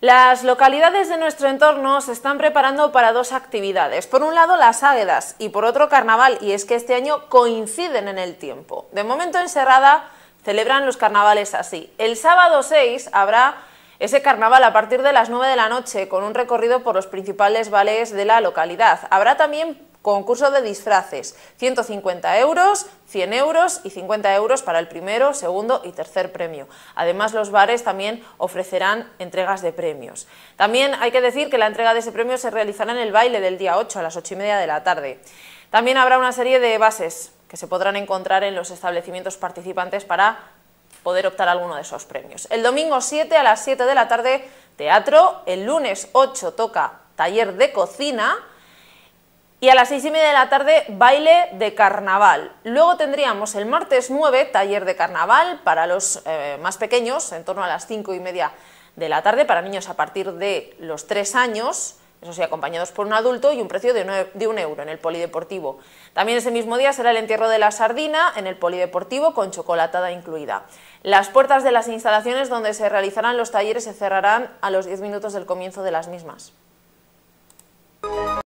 Las localidades de nuestro entorno se están preparando para dos actividades. Por un lado, las águedas y por otro, carnaval, y es que este año coinciden en el tiempo. De momento, en Serrada celebran los carnavales así. El sábado 6 habrá ese carnaval a partir de las 9 de la noche, con un recorrido por los principales vales de la localidad. Habrá también Concurso de disfraces, 150 euros, 100 euros y 50 euros para el primero, segundo y tercer premio. Además, los bares también ofrecerán entregas de premios. También hay que decir que la entrega de ese premio se realizará en el baile del día 8 a las 8 y media de la tarde. También habrá una serie de bases que se podrán encontrar en los establecimientos participantes para poder optar alguno de esos premios. El domingo 7 a las 7 de la tarde, teatro. El lunes 8 toca taller de cocina y a las seis y media de la tarde, baile de carnaval. Luego tendríamos el martes 9, taller de carnaval para los eh, más pequeños, en torno a las cinco y media de la tarde, para niños a partir de los tres años, eso sí, acompañados por un adulto y un precio de, un euro en el polideportivo. También ese mismo día será el entierro de la sardina en el polideportivo con chocolatada incluida. Las puertas de las instalaciones donde se realizarán los talleres se cerrarán a los 10 minutos del comienzo de las mismas.